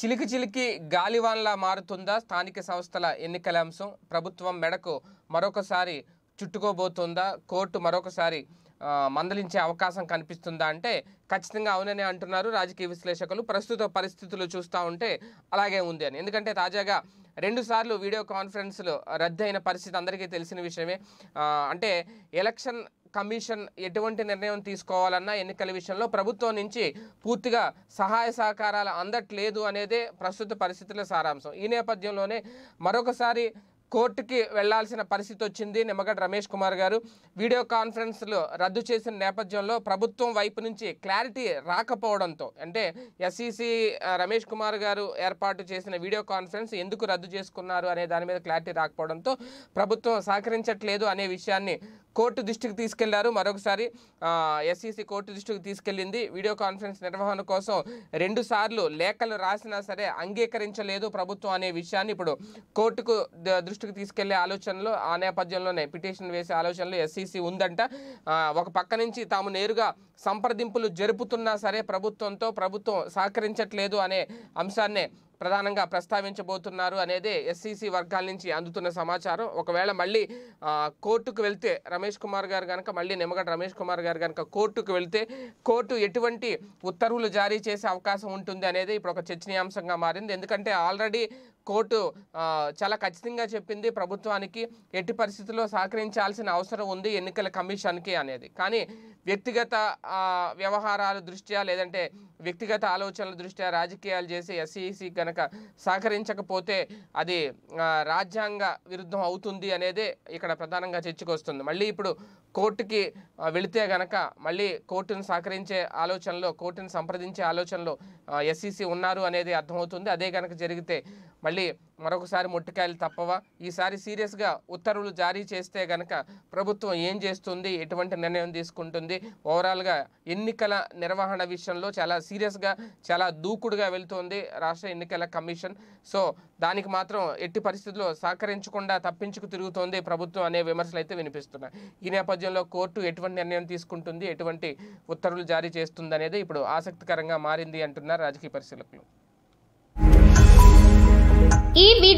చిలికి చిలికి గాలివాన్లా మారుతుందా స్థానిక సంస్థల ఎన్నికల అంశం ప్రభుత్వం మెడకు మరొకసారి చుట్టుకోబోతుందా కోర్టు మరొకసారి మందలించే అవకాశం కనిపిస్తుందా అంటే ఖచ్చితంగా అవునని అంటున్నారు రాజకీయ విశ్లేషకులు ప్రస్తుత పరిస్థితులు చూస్తూ ఉంటే అలాగే ఉంది అని ఎందుకంటే తాజాగా రెండుసార్లు వీడియో కాన్ఫరెన్స్లు రద్దయిన పరిస్థితి అందరికీ తెలిసిన విషయమే అంటే ఎలక్షన్ కమిషన్ ఎటువంటి నిర్ణయం తీసుకోవాలన్నా ఎన్నికల విషయంలో ప్రభుత్వం నుంచి పూర్తిగా సహాయ సహకారాలు అందట్లేదు అనేదే ప్రస్తుత పరిస్థితుల సారాంశం ఈ నేపథ్యంలోనే మరొకసారి కోర్టుకి వెళ్లాల్సిన పరిస్థితి వచ్చింది నిమ్మగడ్డ రమేష్ కుమార్ గారు వీడియో కాన్ఫరెన్స్లు రద్దు చేసిన నేపథ్యంలో ప్రభుత్వం వైపు నుంచి క్లారిటీ రాకపోవడంతో అంటే ఎస్ఈసి రమేష్ కుమార్ గారు ఏర్పాటు చేసిన వీడియో కాన్ఫరెన్స్ ఎందుకు రద్దు చేసుకున్నారు అనే దాని మీద క్లారిటీ రాకపోవడంతో ప్రభుత్వం సహకరించట్లేదు అనే విషయాన్ని కోర్టు దృష్టికి తీసుకెళ్లారు మరొకసారి ఎస్ఈసి కోర్టు దృష్టికి తీసుకెళ్లింది వీడియో కాన్ఫరెన్స్ నిర్వహణ కోసం రెండు సార్లు లేఖలు రాసినా సరే అంగీకరించలేదు ప్రభుత్వం అనే విషయాన్ని ఇప్పుడు కోర్టుకు దృష్టికి తీసుకెళ్లే ఆలోచనలు ఆ నేపథ్యంలోనే పిటిషన్ వేసే ఆలోచనలు ఎస్ఈసి ఉందంట ఒక పక్క నుంచి తాము నేరుగా సంప్రదింపులు జరుపుతున్నా సరే ప్రభుత్వంతో ప్రభుత్వం సహకరించట్లేదు అనే అంశాన్నే ప్రధానంగా ప్రస్తావించబోతున్నారు అనేది ఎస్సీసీ e వర్గాల నుంచి అందుతున్న సమాచారం ఒకవేళ మళ్ళీ కోర్టుకు వెళ్తే రమేష్ కుమార్ గారు కనుక మళ్ళీ నిమ్మగడ్డ రమేష్ కుమార్ గారు కనుక కోర్టుకు వెళ్తే కోర్టు ఎటువంటి ఉత్తర్వులు జారీ చేసే అవకాశం ఉంటుంది అనేది ఇప్పుడు ఒక చర్చనీయాంశంగా మారింది ఎందుకంటే ఆల్రెడీ కోర్టు చాలా ఖచ్చితంగా చెప్పింది ప్రభుత్వానికి ఎట్టి పరిస్థితుల్లో సహకరించాల్సిన అవసరం ఉంది ఎన్నికల కమిషన్కి అనేది కానీ వ్యక్తిగత వ్యవహారాల దృష్ట్యా లేదంటే వ్యక్తిగత ఆలోచనల దృష్ట్యా రాజకీయాలు చేసి ఎస్ఈసి కనుక సహకరించకపోతే అది రాజ్యాంగ విరుద్ధం అవుతుంది అనేది ఇక్కడ ప్రధానంగా చర్చకొస్తుంది మళ్ళీ ఇప్పుడు కోర్టుకి వెళితే గనక మళ్ళీ కోర్టును సహకరించే ఆలోచనలో కోర్టును సంప్రదించే ఆలోచనలో ఎస్సీసీ ఉన్నారు అనేది అర్థమవుతుంది అదే కనుక జరిగితే మళ్ళీ మరొకసారి ముట్టికాయలు తప్పవా ఈసారి సీరియస్గా ఉత్తర్వులు జారీ చేస్తే గనక ప్రభుత్వం ఏం చేస్తుంది ఎటువంటి నిర్ణయం తీసుకుంటుంది ఓవరాల్గా ఎన్నికల నిర్వహణ విషయంలో చాలా సీరియస్గా చాలా దూకుడుగా వెళుతుంది రాష్ట్ర ఎన్నికల కమిషన్ సో దానికి మాత్రం ఎట్టి పరిస్థితుల్లో సహకరించకుండా తప్పించుకు తిరుగుతోంది ప్రభుత్వం అనే విమర్శలు అయితే వినిపిస్తున్నాయి ఈ నేపథ్యంలో కోర్టు ఎటువంటి నిర్ణయం తీసుకుంటుంది ఎటువంటి ఉత్తర్వులు జారీ చేస్తుంది అనేది ఇప్పుడు ఆసక్తికరంగా మారింది అంటున్నారు రాజకీయ పరిశీలకులు